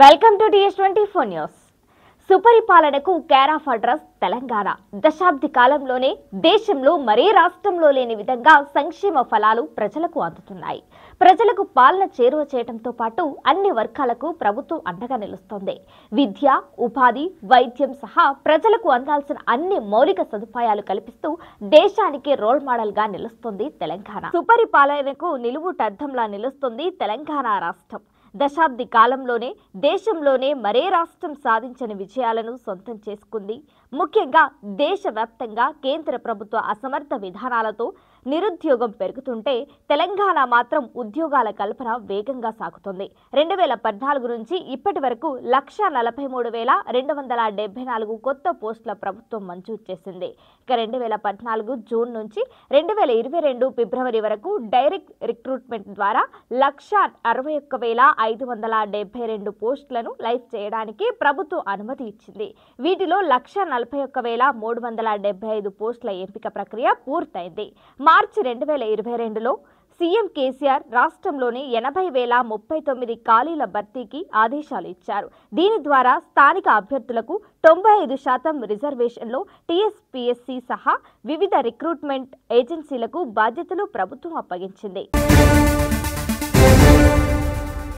welcome to TS twenty four news సుపరిపాలనకు care of address Telangana దశాబ్ది కాలంలోనే దేశంలో మరే రాష్ట్రంలో లేని విధంగా సంక్షేమ ఫలాలు ప్రజలకు అందుతున్నాయి ప్రజలకు పాలన చేరువ చేయడంతో పాటు అన్ని వర్గాలకు ప్రభుత్వం అండగా నిలుస్తోంది విద్య ఉపాధి వైద్యం సహా ప్రజలకు అందాల్సిన అన్ని మౌలిక సదుపాయాలు కల్పిస్తూ దేశానికి రోల్ మోడల్ గా నిలుస్తుంది తెలంగాణ సుపరిపాలనకు నిలువుటద్దంలా నిలుస్తుంది తెలంగాణ రాష్ట్రం దశాబ్ది కాలంలోనే దేశంలోనే మరే రాష్ట్రం సాధించని విజయాలను సొంతం చేసుకుంది ముఖ్యంగా దేశవ్యాప్తంగా కేంద్ర ప్రభుత్వ అసమర్థ విధానాలతో నిరుద్యోగం పెరుగుతుంటే తెలంగాణ మాత్రం ఉద్యోగాల కల్పన వేగంగా సాగుతోంది రెండు వేల పద్నాలుగు నుంచి ఇప్పటి వరకు లక్ష నలభై మూడు వేల రెండు వందల డెబ్బై నాలుగు కొత్త పోస్టుల ప్రభుత్వం మంజూరు చేసింది ఇక రెండు వేల పద్నాలుగు జూన్ నుంచి రెండు వేల ఇరవై రెండు ఫిబ్రవరి వరకు డైరెక్ట్ రిక్రూట్మెంట్ ద్వారా లక్ష అరవై ఒక్క వేల ఐదు వందల డెబ్బై రెండు పోస్టులను లైఫ్ చేయడానికి ప్రభుత్వం అనుమతి ఇచ్చింది వీటిలో లక్ష నలభై ఒక్క వేల మూడు వందల డెబ్బై ఐదు పోస్టుల ఎంపిక ప్రక్రియ పూర్తయింది మార్చి రెండు వేల ఇరవై రెండులో సీఎం కేసీఆర్ రాష్ట్రంలోని ఎనభై వేల ముప్పై తొమ్మిది ఖాళీల భర్తీకి ఆదేశాలు ఇచ్చారు దీని ద్వారా స్థానిక అభ్యర్థులకు తొంభై ఐదు శాతం రిజర్వేషన్లో టీఎస్పీఎస్సీ సహా వివిధ రిక్రూట్మెంట్ ఏజెన్సీలకు బాధ్యతలు ప్రభుత్వం అప్పగించింది